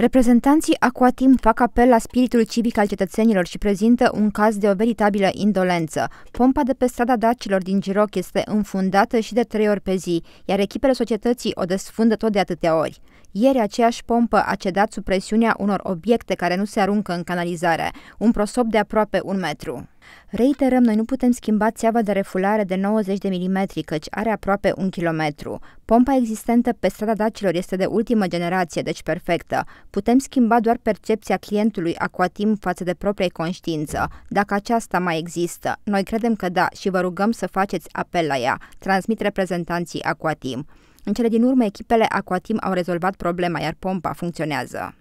Reprezentanții Aquatim fac apel la spiritul civic al cetățenilor și prezintă un caz de o veritabilă indolență. Pompa de pe strada Dacilor din Giroc este înfundată și de trei ori pe zi, iar echipele societății o desfundă tot de atâtea ori. Ieri aceeași pompă a cedat sub presiunea unor obiecte care nu se aruncă în canalizare, un prosop de aproape un metru. Reiterăm, noi nu putem schimba țeava de refulare de 90 de mm, căci are aproape un kilometru. Pompa existentă pe strada dacilor este de ultimă generație, deci perfectă. Putem schimba doar percepția clientului Aquatim față de propria conștiință, dacă aceasta mai există. Noi credem că da și vă rugăm să faceți apel la ea, transmit reprezentanții Aquatim. În cele din urmă, echipele Aquatim au rezolvat problema, iar pompa funcționează.